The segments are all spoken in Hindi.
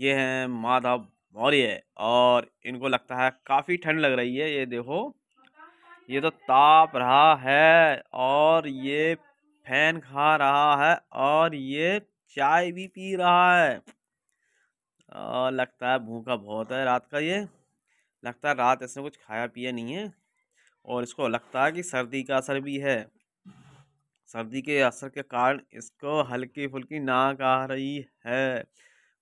ये हैं माधव मौर्य और इनको लगता है काफ़ी ठंड लग रही है ये देखो ये तो ताप रहा है और ये फैन खा रहा है और ये चाय भी पी रहा है और लगता है भूखा बहुत है रात का ये लगता है रात ऐसे कुछ खाया पिया नहीं है और इसको लगता है कि सर्दी का असर भी है सर्दी के असर के कारण इसको हल्की फुल्की नाक आ रही है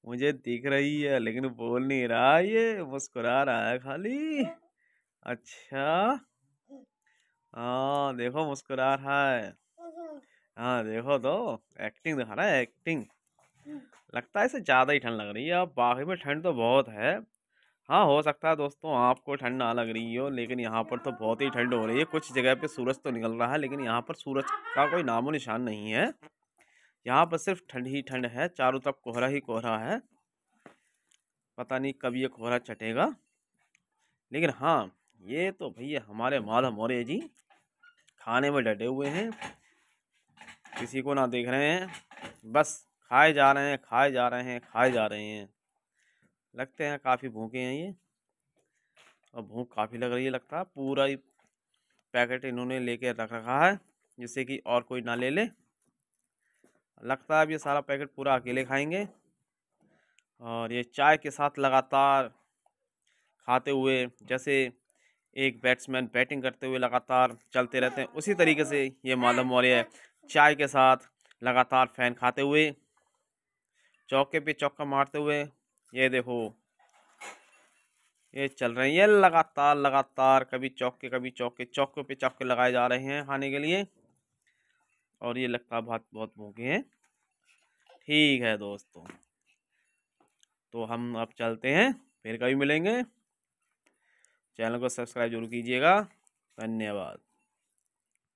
मुझे दिख रही है लेकिन बोल नहीं रहा ये मुस्कुरा रहा है खाली अच्छा हाँ देखो मुस्कुरा रहा है हाँ देखो तो एक्टिंग दिखा रहा है एक्टिंग लगता है इसे ज़्यादा ही ठंड लग रही है अब बाकी में ठंड तो बहुत है हाँ हो सकता है दोस्तों आपको ठंड ना लग रही हो लेकिन यहाँ पर तो बहुत ही ठंड हो रही है कुछ जगह पे सूरज तो निकल रहा है लेकिन यहाँ पर सूरज का कोई नामो निशान नहीं है यहाँ पर सिर्फ ठंड ही ठंड है चारों तरफ कोहरा ही कोहरा है पता नहीं कब ये कोहरा चटेगा लेकिन हाँ ये तो भैया हमारे माधव मौर्य जी खाने में डटे हुए हैं किसी को ना देख रहे हैं बस खाए जा रहे हैं खाए जा रहे हैं खाए जा रहे हैं लगते हैं काफ़ी भूखे हैं ये और भूख काफ़ी लग रही है लगता है पूरा ही पैकेट इन्होंने लेके रख रखा है जिससे कि और कोई ना ले ले लगता है अब ये सारा पैकेट पूरा अकेले खाएंगे और ये चाय के साथ लगातार खाते हुए जैसे एक बैट्समैन बैटिंग करते हुए लगातार चलते रहते हैं उसी तरीके से ये मालूम हो रही है चाय के साथ लगातार फैन खाते हुए चौके पे चौका मारते हुए ये देखो ये चल रहे हैं ये लगातार लगातार कभी चौके कभी चौके चौके पे चौके लगाए जा रहे हैं खाने के लिए और ये लगता बहुत भात बहुत भूखे हैं ठीक है दोस्तों तो हम अब चलते हैं फिर कभी मिलेंगे चैनल को सब्सक्राइब जरूर कीजिएगा धन्यवाद